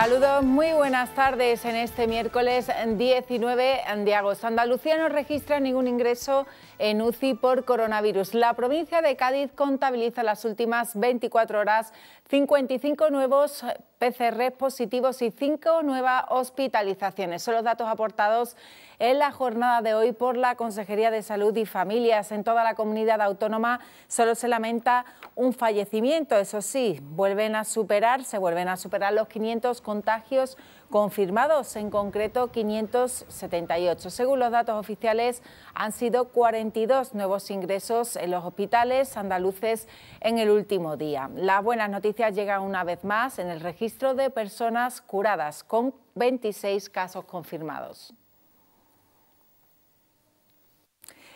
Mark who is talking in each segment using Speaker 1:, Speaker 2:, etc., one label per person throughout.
Speaker 1: Saludos, muy buenas tardes. En este miércoles 19 de agosto, Andalucía no registra ningún ingreso en UCI por coronavirus. La provincia de Cádiz contabiliza las últimas 24 horas 55 nuevos PCR positivos y 5 nuevas hospitalizaciones. Son los datos aportados en la jornada de hoy por la Consejería de Salud y Familias. En toda la comunidad autónoma solo se lamenta un fallecimiento, eso sí, vuelven a superar, se vuelven a superar los 500 contagios confirmados, en concreto 578. Según los datos oficiales, han sido 42 nuevos ingresos en los hospitales andaluces en el último día. Las buenas noticias llegan una vez más en el registro de personas curadas, con 26 casos confirmados.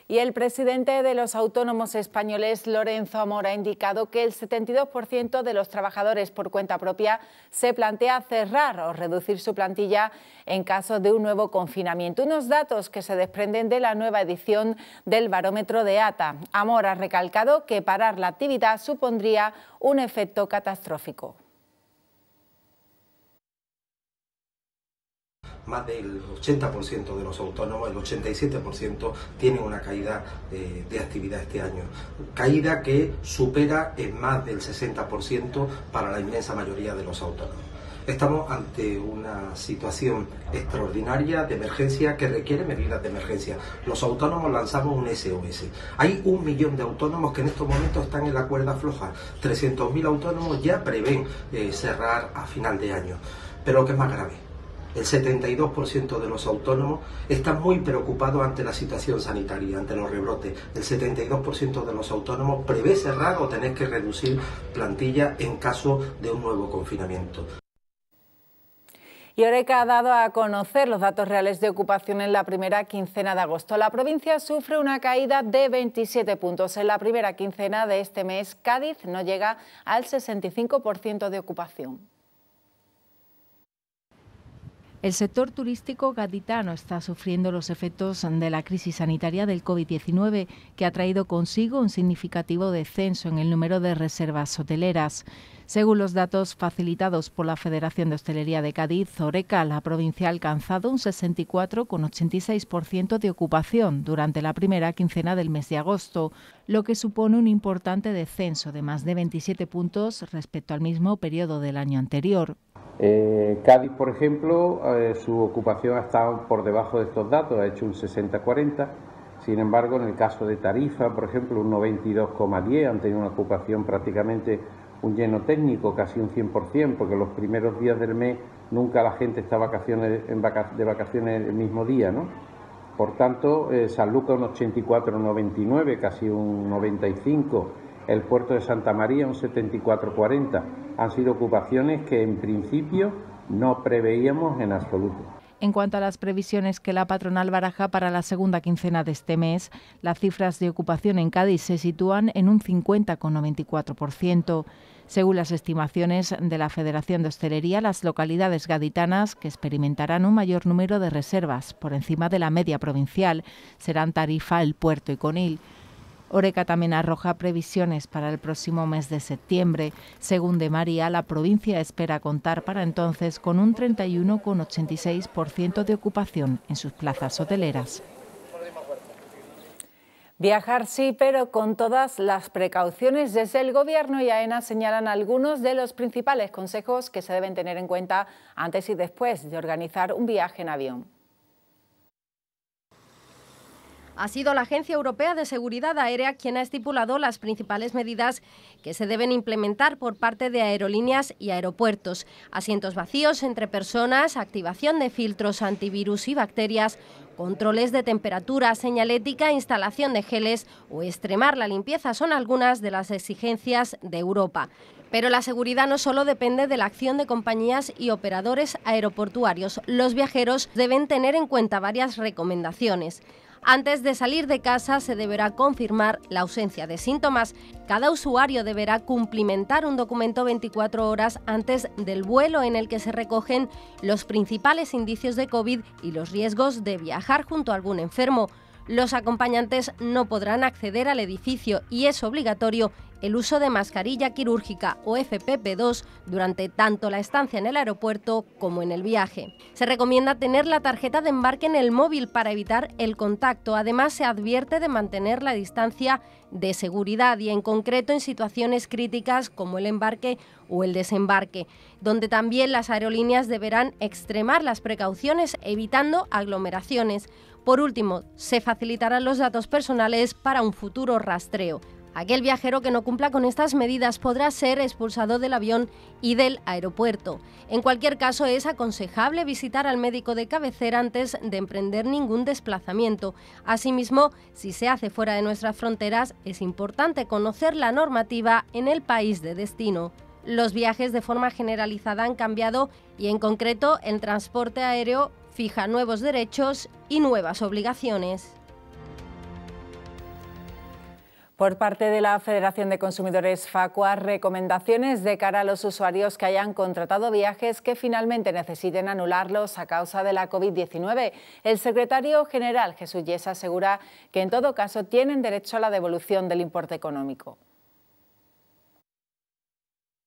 Speaker 1: Y el presidente de los autónomos españoles, Lorenzo Amor, ha indicado que el 72% de los trabajadores por cuenta propia se plantea cerrar o reducir su plantilla en caso de un nuevo confinamiento. Unos datos que se desprenden de la nueva edición del barómetro de ATA. Amor ha recalcado que parar la actividad supondría un efecto catastrófico.
Speaker 2: más del 80% de los autónomos, el 87% tienen una caída eh, de, actividad este año. Caída que supera en más del 60% para la inmensa mayoría de los autónomos. Estamos ante una situación extraordinaria de emergencia que requiere medidas de emergencia. Los autónomos lanzamos un SOS. Hay un millón de autónomos que en estos momentos están en la cuerda floja. 300.000 autónomos ya prevén eh, cerrar a final de año. Pero lo que es más grave, el 72% de los autónomos están muy preocupados ante la situación sanitaria, ante los rebrotes. El 72% de los autónomos prevé cerrar o tener que reducir plantilla en caso de un nuevo confinamiento.
Speaker 1: Y Oreca ha dado a conocer los datos reales de ocupación en la primera quincena de agosto. La provincia sufre una caída de 27 puntos. En la primera quincena de este mes, Cádiz no llega al 65% de ocupación. El sector turístico gaditano está sufriendo los efectos de la crisis sanitaria del COVID-19, que ha traído consigo un significativo descenso en el número de reservas hoteleras. Según los datos facilitados por la Federación de Hostelería de Cádiz, Zoreca, la provincia ha alcanzado un 64,86% de ocupación durante la primera quincena del mes de agosto, lo que supone un importante descenso de más de 27 puntos respecto al mismo periodo del año anterior.
Speaker 3: Eh, Cádiz, por ejemplo, eh, su ocupación ha estado por debajo de estos datos, ha hecho un 60-40. Sin embargo, en el caso de Tarifa, por ejemplo, un 92,10 han tenido una ocupación prácticamente un lleno técnico, casi un 100%, porque los primeros días del mes nunca la gente está vacaciones, de vacaciones el mismo día, ¿no? Por tanto, eh, San Luca un 84,99, casi un 95, el puerto de Santa María un 74,40. Han sido ocupaciones que en principio no preveíamos en absoluto.
Speaker 1: En cuanto a las previsiones que la patronal baraja para la segunda quincena de este mes, las cifras de ocupación en Cádiz se sitúan en un 50,94%. Según las estimaciones de la Federación de Hostelería, las localidades gaditanas que experimentarán un mayor número de reservas por encima de la media provincial serán Tarifa, El Puerto y Conil. Oreca también arroja previsiones para el próximo mes de septiembre. Según De María, la provincia espera contar para entonces con un 31,86% de ocupación en sus plazas hoteleras. Viajar sí, pero con todas las precauciones. Desde el Gobierno y AENA señalan algunos de los principales consejos que se deben tener en cuenta antes y después de organizar un viaje en avión ha sido la Agencia Europea de Seguridad
Speaker 4: Aérea quien ha estipulado las principales medidas que se deben implementar por parte de aerolíneas y aeropuertos. Asientos vacíos entre personas, activación de filtros antivirus y bacterias, controles de temperatura, señalética, instalación de geles o extremar la limpieza son algunas de las exigencias de Europa. Pero la seguridad no solo depende de la acción de compañías y operadores aeroportuarios. Los viajeros deben tener en cuenta varias recomendaciones. Antes de salir de casa se deberá confirmar la ausencia de síntomas. Cada usuario deberá cumplimentar un documento 24 horas antes del vuelo en el que se recogen los principales indicios de COVID y los riesgos de viajar junto a algún enfermo los acompañantes no podrán acceder al edificio y es obligatorio el uso de mascarilla quirúrgica o FPP2 durante tanto la estancia en el aeropuerto como en el viaje. Se recomienda tener la tarjeta de embarque en el móvil para evitar el contacto. Además, se advierte de mantener la distancia de seguridad y en concreto en situaciones críticas como el embarque o el desembarque, donde también las aerolíneas deberán extremar las precauciones evitando aglomeraciones. Por último, se facilitarán los datos personales para un futuro rastreo. Aquel viajero que no cumpla con estas medidas podrá ser expulsado del avión y del aeropuerto. En cualquier caso, es aconsejable visitar al médico de cabecera antes de emprender ningún desplazamiento. Asimismo, si se hace fuera de nuestras fronteras, es importante conocer la normativa en el país de destino. Los viajes de forma generalizada han cambiado y en concreto el transporte aéreo fija nuevos derechos y nuevas obligaciones.
Speaker 1: Por parte de la Federación de Consumidores Facua, recomendaciones de cara a los usuarios que hayan contratado viajes que finalmente necesiten anularlos a causa de la COVID-19. El secretario general Jesús Yes asegura que en todo caso tienen derecho a la devolución del importe económico.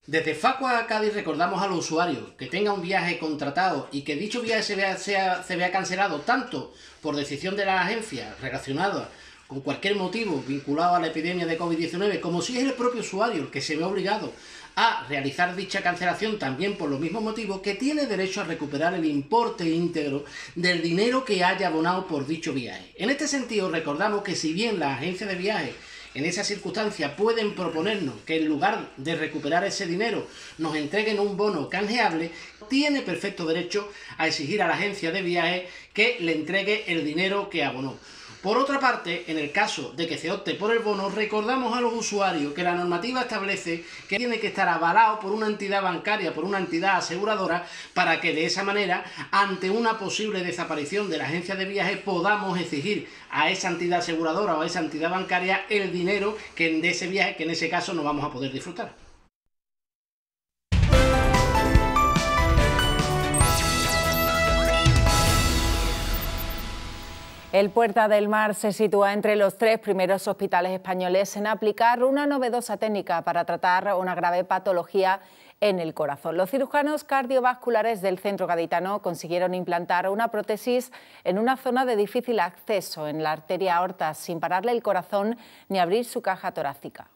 Speaker 3: Desde Facua a Cádiz recordamos a los usuarios que tenga un viaje contratado y que dicho viaje se vea, cancelado tanto por decisión de la agencia relacionada con cualquier motivo vinculado a la epidemia de COVID-19, como si es el propio usuario el que se ve obligado a realizar dicha cancelación también por los mismos motivos, que tiene derecho a recuperar el importe íntegro del dinero que haya abonado por dicho viaje. En este sentido, recordamos que si bien la agencia de viajes en esa circunstancia pueden proponernos que en lugar de recuperar ese dinero nos entreguen un bono canjeable, tiene perfecto derecho a exigir a la agencia de viaje que le entregue el dinero que abonó. Por otra parte, en el caso de que se opte por el bono, recordamos a los usuarios que la normativa establece que tiene que estar avalado por una entidad bancaria, por una entidad aseguradora, para que de esa manera, ante una posible desaparición de la agencia de viajes, podamos exigir a esa entidad aseguradora o a esa entidad bancaria el dinero que en ese viaje, que en ese caso no vamos a poder disfrutar.
Speaker 1: El Puerta del Mar se sitúa entre los tres primeros hospitales españoles en aplicar una novedosa técnica para tratar una grave patología en el corazón. Los cirujanos cardiovasculares del centro gaditano consiguieron implantar una prótesis en una zona de difícil acceso en la arteria aorta sin pararle el corazón ni abrir su caja torácica.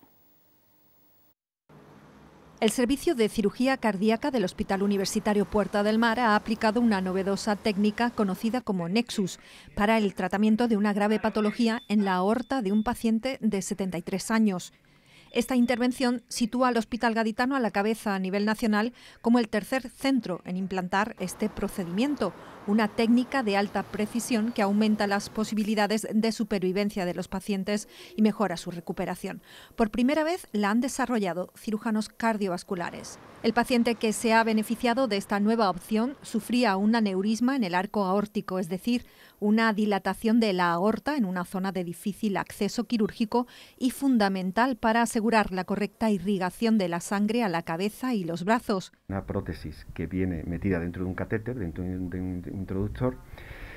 Speaker 5: El Servicio de Cirugía Cardíaca del Hospital Universitario Puerta del Mar ha aplicado una novedosa técnica conocida como Nexus para el tratamiento de una grave patología en la aorta de un paciente de 73 años. Esta intervención sitúa al Hospital Gaditano a la cabeza a nivel nacional como el tercer centro en implantar este procedimiento, una técnica de alta precisión que aumenta las posibilidades de supervivencia de los pacientes y mejora su recuperación. Por primera vez la han desarrollado cirujanos cardiovasculares. El paciente que se ha beneficiado de esta nueva opción sufría un aneurisma en el arco aórtico, es decir, una dilatación de la aorta en una zona de difícil acceso quirúrgico y fundamental para asegurar la correcta irrigación de la sangre a la cabeza y los brazos.
Speaker 2: Una prótesis que viene metida dentro de un catéter, dentro de introductor,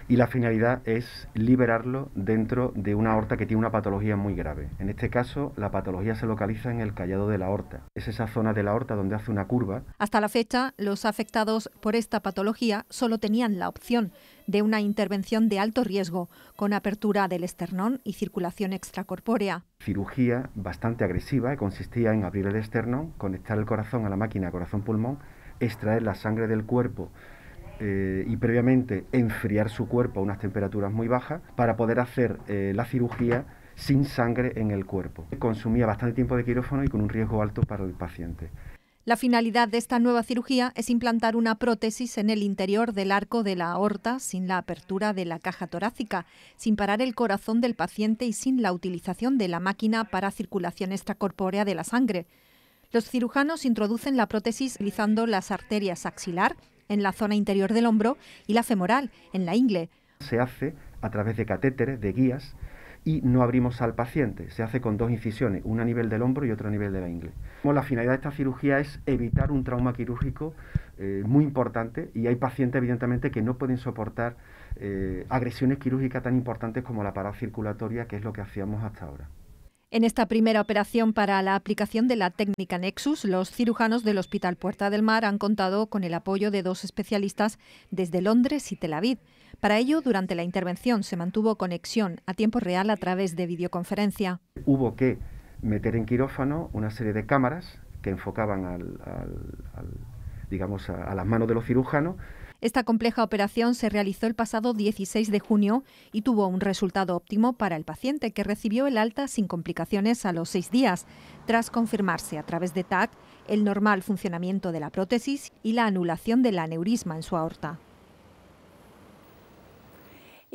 Speaker 2: y la finalidad es liberarlo dentro de una aorta que tiene una patología muy grave. En este caso, la patología se localiza en el callado de la aorta. Es esa zona de la aorta donde hace una curva.
Speaker 5: Hasta la fecha, los afectados por esta patología solo tenían la opción de una intervención de alto riesgo, con apertura del esternón y circulación extracorpórea.
Speaker 2: Cirugía bastante agresiva que consistía en abrir el esternón, conectar el corazón a la máquina corazón-pulmón, extraer la sangre del cuerpo eh, y previamente enfriar su cuerpo a unas temperaturas muy bajas para poder hacer eh, la cirugía sin sangre en el cuerpo. Consumía bastante tiempo de quirófano y con un riesgo alto para el paciente.
Speaker 5: La finalidad de esta nueva cirugía es implantar una prótesis en el interior del arco de la aorta sin la apertura de la caja torácica, sin parar el corazón del paciente y sin la utilización de la máquina para circulación extracorpórea de la sangre. Los cirujanos introducen la prótesis utilizando las arterias axilar, en la zona interior del hombro y la femoral en la ingle.
Speaker 2: Se hace a través de catéteres, de guías, y no abrimos al paciente. Se hace con dos incisiones, una a nivel del hombro y otra a nivel de la ingle. La finalidad de esta cirugía es evitar un trauma quirúrgico eh, muy importante y hay pacientes evidentemente que no pueden soportar eh, agresiones quirúrgicas tan importantes como la paracirculatoria, circulatoria, que es lo que hacíamos hasta ahora.
Speaker 5: En esta primera operación para la aplicación de la técnica Nexus, los cirujanos del Hospital Puerta del Mar han contado con el apoyo de dos especialistas desde Londres y Tel Aviv. Para ello, durante la intervención se mantuvo conexión a tiempo real a través de videoconferencia.
Speaker 2: Hubo que meter en quirófano una serie de cámaras que enfocaban digamos, a, a las manos de los cirujanos
Speaker 5: esta compleja operación se realizó el pasado 16 de junio y tuvo un resultado óptimo para el paciente, que recibió el alta sin complicaciones a los seis días, tras confirmarse a través de TAC el normal funcionamiento de la prótesis y la anulación del aneurisma en su aorta.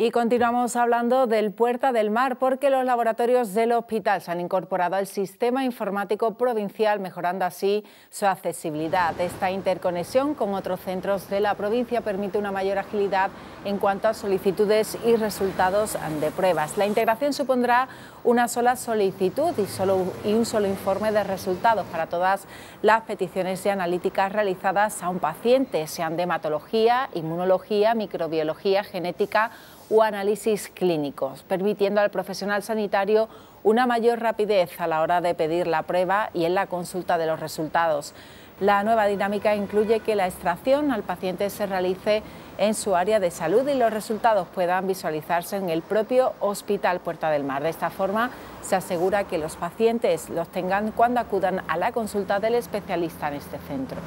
Speaker 1: Y continuamos hablando del Puerta del Mar porque los laboratorios del hospital se han incorporado al sistema informático provincial, mejorando así su accesibilidad. Esta interconexión con otros centros de la provincia permite una mayor agilidad en cuanto a solicitudes y resultados de pruebas. La integración supondrá una sola solicitud y, solo, y un solo informe de resultados para todas las peticiones y analíticas realizadas a un paciente, sean de hematología, inmunología, microbiología, genética o análisis clínicos, permitiendo al profesional sanitario una mayor rapidez a la hora de pedir la prueba y en la consulta de los resultados. La nueva dinámica incluye que la extracción al paciente se realice en su área de salud y los resultados puedan visualizarse en el propio Hospital Puerta del Mar. De esta forma, se asegura que los pacientes los tengan cuando acudan a la consulta del especialista en este centro.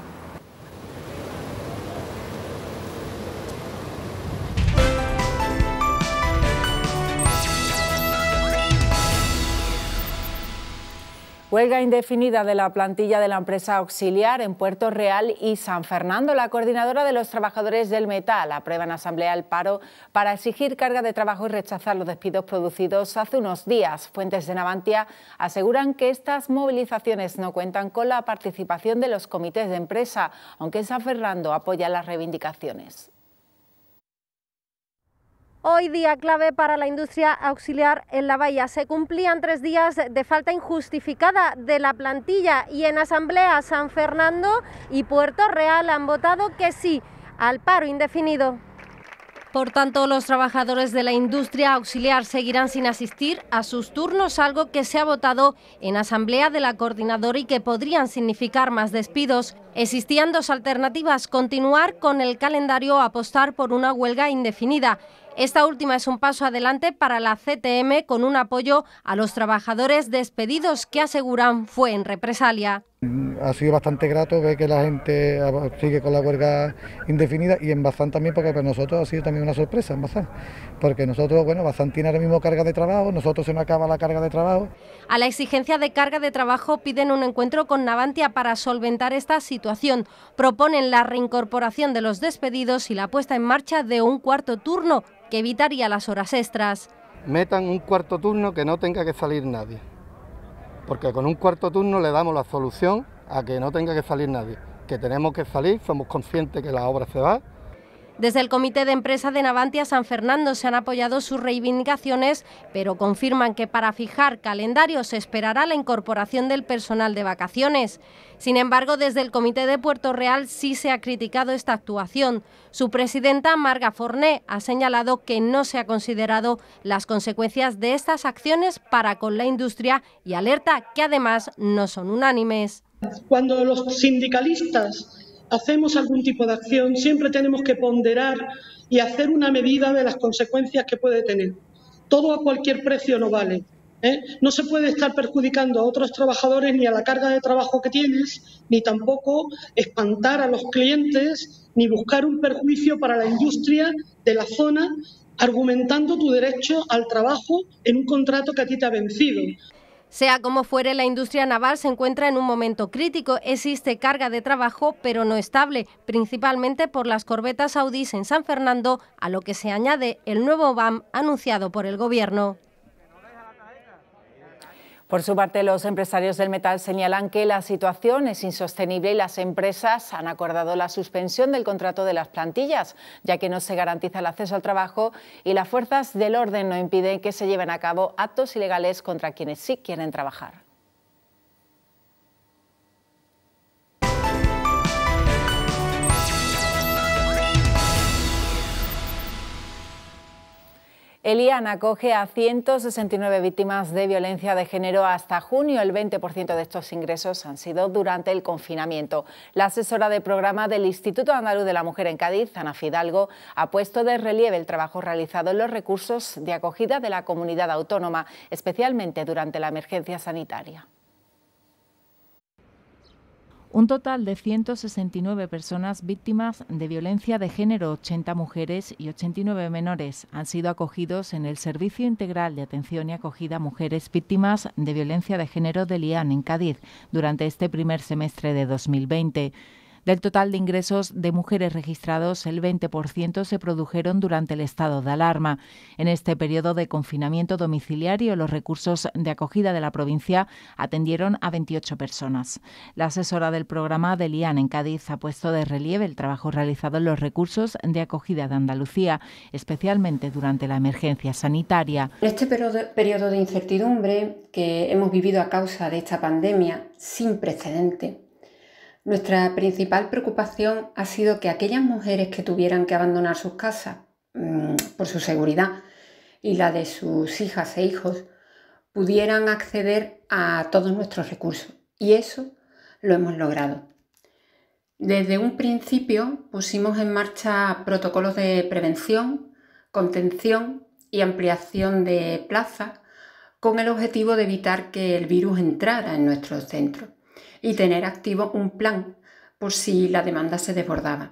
Speaker 1: Huelga indefinida de la plantilla de la empresa auxiliar en Puerto Real y San Fernando. La coordinadora de los trabajadores del metal aprueba en asamblea el paro para exigir carga de trabajo y rechazar los despidos producidos hace unos días. Fuentes de Navantia aseguran que estas movilizaciones no cuentan con la participación de los comités de empresa, aunque San Fernando apoya las reivindicaciones.
Speaker 4: Hoy día clave para la industria auxiliar en la Bahía. Se cumplían tres días de falta injustificada de la plantilla y en Asamblea San Fernando y Puerto Real han votado que sí al paro indefinido. Por tanto, los trabajadores de la industria auxiliar seguirán sin asistir a sus turnos, algo que se ha votado en asamblea de la coordinadora y que podrían significar más despidos. Existían dos alternativas, continuar con el calendario o apostar por una huelga indefinida. Esta última es un paso adelante para la CTM con un apoyo a los trabajadores despedidos que aseguran fue en represalia.
Speaker 2: Ha sido bastante grato ver que la gente ah, sigue con la huelga indefinida y en Bazán también, porque para nosotros ha sido también una sorpresa en porque nosotros, bueno, Bazán tiene ahora mismo carga de trabajo, nosotros se nos acaba la carga de trabajo.
Speaker 4: A la exigencia de carga de trabajo piden un encuentro con Navantia para solventar esta situación. Proponen la reincorporación de los despedidos y la puesta en marcha de un cuarto turno que evitaría las horas extras.
Speaker 2: Metan un cuarto turno que no tenga que salir nadie, porque con un cuarto turno le damos la solución a que no tenga que salir nadie. Que tenemos que salir, somos conscientes que la obra se va,
Speaker 4: desde el Comité de Empresa de Navantia San Fernando se han apoyado sus reivindicaciones, pero confirman que para fijar calendarios se esperará la incorporación del personal de vacaciones. Sin embargo, desde el Comité de Puerto Real sí se ha criticado esta actuación. Su presidenta, Marga Forné, ha señalado que no se ha considerado las consecuencias de estas acciones para con la industria y alerta que además no son unánimes. Cuando
Speaker 3: los sindicalistas hacemos algún tipo de acción, siempre tenemos que ponderar y hacer una medida de las consecuencias que puede tener. Todo a cualquier precio no vale. ¿eh? No se puede estar perjudicando a otros trabajadores ni a la carga de trabajo que tienes, ni tampoco espantar a los clientes, ni buscar un perjuicio para la industria de la zona argumentando tu derecho al trabajo en un contrato que a ti te ha vencido.
Speaker 4: Sea como fuere, la industria naval se encuentra en un momento crítico. Existe carga de trabajo, pero no estable, principalmente por las corbetas saudíes en San Fernando, a lo que se añade el nuevo BAM anunciado por el Gobierno.
Speaker 1: Por su parte, los empresarios del metal señalan que la situación es insostenible y las empresas han acordado la suspensión del contrato de las plantillas, ya que no se garantiza el acceso al trabajo y las fuerzas del orden no impiden que se lleven a cabo actos ilegales contra quienes sí quieren trabajar. El IAN acoge a 169 víctimas de violencia de género hasta junio. El 20% de estos ingresos han sido durante el confinamiento. La asesora de programa del Instituto Andaluz de la Mujer en Cádiz, Ana Fidalgo, ha puesto de relieve el trabajo realizado en los recursos de acogida de la comunidad autónoma, especialmente durante la emergencia sanitaria. Un total de 169 personas víctimas de violencia de género, 80 mujeres y 89 menores, han sido acogidos en el Servicio Integral de Atención y Acogida Mujeres Víctimas de Violencia de Género de Lián en Cádiz durante este primer semestre de 2020. Del total de ingresos de mujeres registrados, el 20% se produjeron durante el estado de alarma. En este periodo de confinamiento domiciliario, los recursos de acogida de la provincia atendieron a 28 personas. La asesora del programa de LIAN en Cádiz ha puesto de relieve el trabajo realizado en los recursos de acogida de Andalucía, especialmente durante la emergencia sanitaria. En este periodo de incertidumbre que hemos vivido a causa de esta pandemia sin precedente, nuestra principal preocupación ha sido que aquellas mujeres que tuvieran que abandonar sus casas mm, por su seguridad y la de sus hijas e hijos pudieran acceder a todos nuestros recursos. Y eso lo hemos logrado. Desde un principio pusimos en marcha protocolos de prevención, contención y ampliación de plazas con el objetivo de evitar que el virus entrara en nuestros centros y tener activo un plan por si la demanda se desbordaba.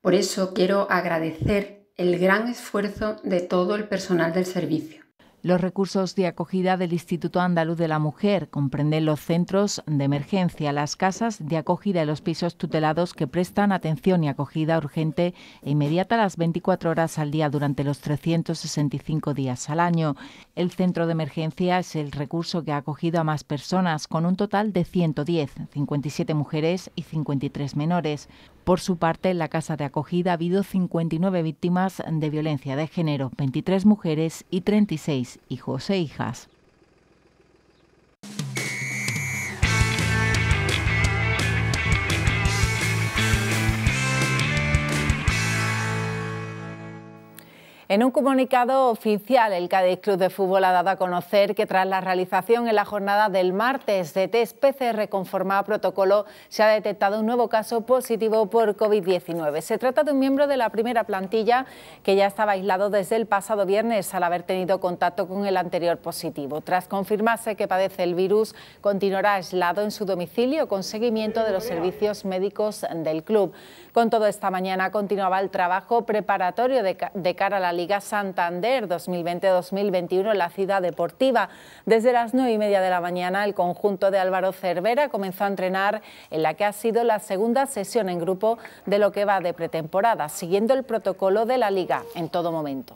Speaker 1: Por eso quiero agradecer el gran esfuerzo de todo el personal del servicio. Los recursos de acogida del Instituto Andaluz de la Mujer comprenden los centros de emergencia, las casas de acogida y los pisos tutelados que prestan atención y acogida urgente e inmediata las 24 horas al día durante los 365 días al año. El centro de emergencia es el recurso que ha acogido a más personas, con un total de 110, 57 mujeres y 53 menores. Por su parte, en la casa de acogida ha habido 59 víctimas de violencia de género, 23 mujeres y 36 hijos e hijas. En un comunicado oficial, el Cádiz Club de Fútbol ha dado a conocer que tras la realización en la jornada del martes de test PCR conformado a protocolo, se ha detectado un nuevo caso positivo por COVID-19. Se trata de un miembro de la primera plantilla que ya estaba aislado desde el pasado viernes al haber tenido contacto con el anterior positivo. Tras confirmarse que padece el virus, continuará aislado en su domicilio con seguimiento de los servicios médicos del club. Con todo, esta mañana continuaba el trabajo preparatorio de, de cara a la Liga Santander 2020-2021 en la ciudad deportiva. Desde las 9 y media de la mañana, el conjunto de Álvaro Cervera comenzó a entrenar en la que ha sido la segunda sesión en grupo de lo que va de pretemporada, siguiendo el protocolo de la Liga en todo momento.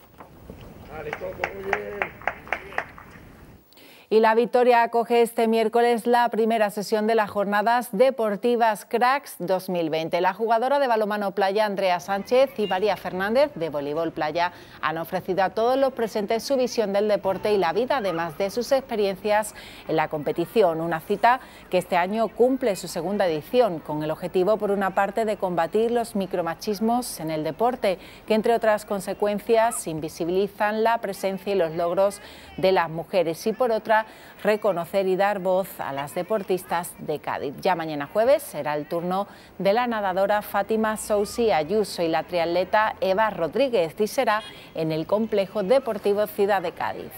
Speaker 1: Y la Victoria acoge este miércoles la primera sesión de las jornadas deportivas Cracks 2020. La jugadora de balomano playa Andrea Sánchez y María Fernández de voleibol playa han ofrecido a todos los presentes su visión del deporte y la vida, además de sus experiencias en la competición. Una cita que este año cumple su segunda edición con el objetivo, por una parte, de combatir los micromachismos en el deporte, que entre otras consecuencias invisibilizan la presencia y los logros de las mujeres y por otra reconocer y dar voz a las deportistas de Cádiz. Ya mañana jueves será el turno de la nadadora Fátima Sousi Ayuso y la triatleta Eva Rodríguez y será en el Complejo Deportivo Ciudad de Cádiz.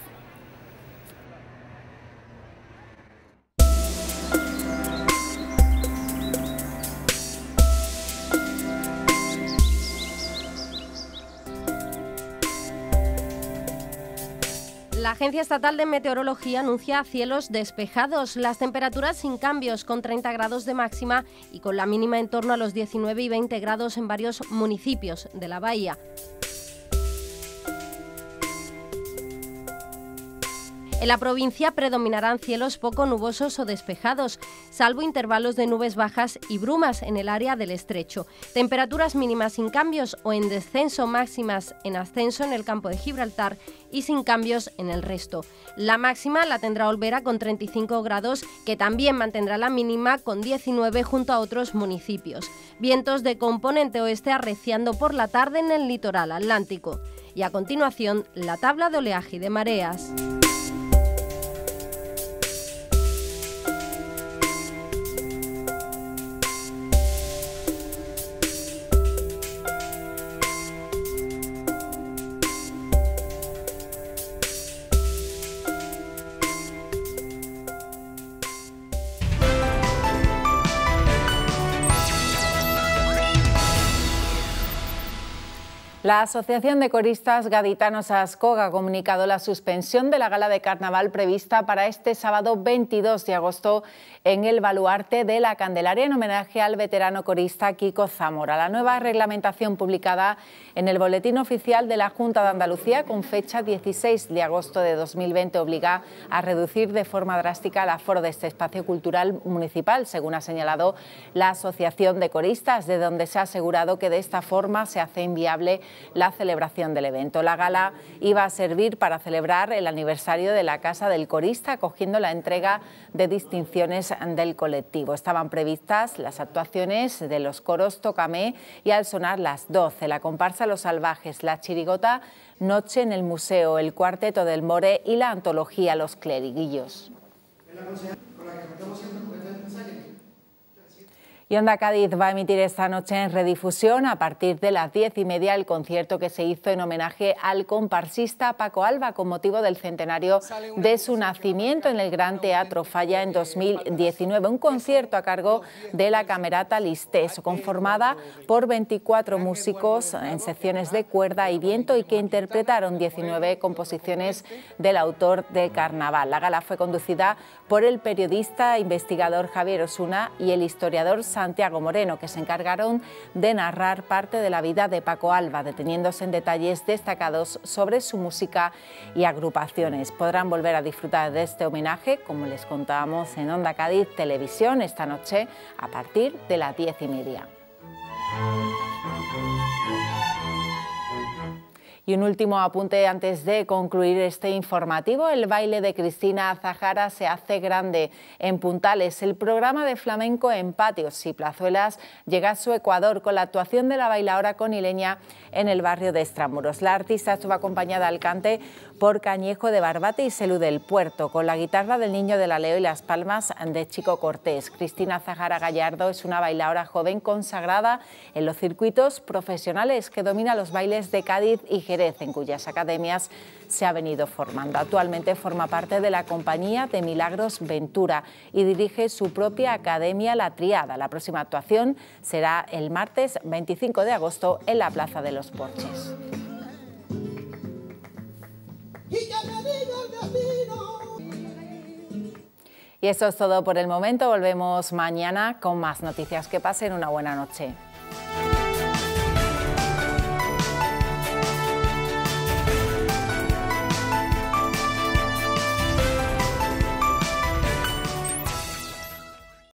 Speaker 4: Agencia Estatal de Meteorología anuncia cielos despejados, las temperaturas sin cambios con 30 grados de máxima y con la mínima en torno a los 19 y 20 grados en varios municipios de la bahía. En la provincia predominarán cielos poco nubosos o despejados, salvo intervalos de nubes bajas y brumas en el área del estrecho. Temperaturas mínimas sin cambios o en descenso máximas en ascenso en el campo de Gibraltar y sin cambios en el resto. La máxima la tendrá Olvera con 35 grados, que también mantendrá la mínima con 19 junto a otros municipios. Vientos de componente oeste arreciando por la tarde en el litoral atlántico. Y a continuación, la tabla de oleaje y de mareas.
Speaker 1: La Asociación de Coristas Gaditanos Ascoga ha comunicado la suspensión de la gala de carnaval prevista para este sábado 22 de agosto en el baluarte de la Candelaria en homenaje al veterano corista Kiko Zamora. La nueva reglamentación publicada en el Boletín Oficial de la Junta de Andalucía con fecha 16 de agosto de 2020 obliga a reducir de forma drástica el aforo de este espacio cultural municipal, según ha señalado la Asociación de Coristas, de donde se ha asegurado que de esta forma se hace inviable la celebración del evento. La gala iba a servir para celebrar el aniversario de la Casa del Corista, acogiendo la entrega de distinciones del colectivo. Estaban previstas las actuaciones de los coros Tocamé y al sonar las 12, la comparsa Los Salvajes, la chirigota Noche en el Museo, el cuarteto del More y la antología Los Cleriguillos. Y Onda Cádiz va a emitir esta noche en redifusión a partir de las diez y media el concierto que se hizo en homenaje al comparsista Paco Alba con motivo del centenario de su nacimiento en el Gran Teatro Falla en 2019. Un concierto a cargo de la Camerata Listés, conformada por 24 músicos en secciones de cuerda y viento y que interpretaron 19 composiciones del autor de Carnaval. La gala fue conducida por el periodista investigador Javier Osuna y el historiador Samuel Santiago Moreno, que se encargaron de narrar parte de la vida de Paco Alba, deteniéndose en detalles destacados sobre su música y agrupaciones. Podrán volver a disfrutar de este homenaje, como les contábamos en Onda Cádiz Televisión esta noche a partir de las diez y media. Y un último apunte antes de concluir este informativo. El baile de Cristina Zahara se hace grande en Puntales. El programa de flamenco en patios y plazuelas llega a su Ecuador con la actuación de la bailadora conileña en el barrio de Estramuros. La artista estuvo acompañada al cante por Cañejo de Barbate y Selú del Puerto, con la guitarra del Niño de la Leo y las palmas de Chico Cortés. Cristina Zahara Gallardo es una bailadora joven consagrada en los circuitos profesionales que domina los bailes de Cádiz y Jerez en cuyas academias se ha venido formando. Actualmente forma parte de la compañía de Milagros Ventura y dirige su propia academia La Triada. La próxima actuación será el martes 25 de agosto en la Plaza de los Porches. Y eso es todo por el momento. Volvemos mañana con más noticias. Que pasen una buena noche.